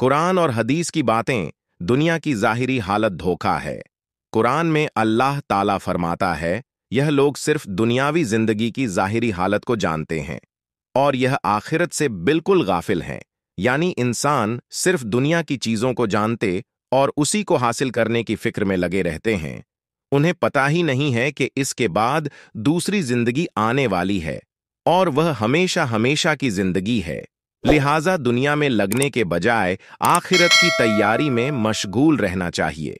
कुरान और हदीस की बातें दुनिया की जाहिरी हालत धोखा है कुरान में अल्लाह ताला फरमाता है यह लोग सिर्फ दुनियावी जिंदगी की जाहिरी हालत को जानते हैं और यह आखिरत से बिल्कुल गाफिल हैं यानी इंसान सिर्फ दुनिया की चीज़ों को जानते और उसी को हासिल करने की फिक्र में लगे रहते हैं उन्हें पता ही नहीं है कि इसके बाद दूसरी जिंदगी आने वाली है और वह हमेशा हमेशा की जिंदगी है लिहाजा दुनिया में लगने के बजाय आखिरत की तैयारी में मशगूल रहना चाहिए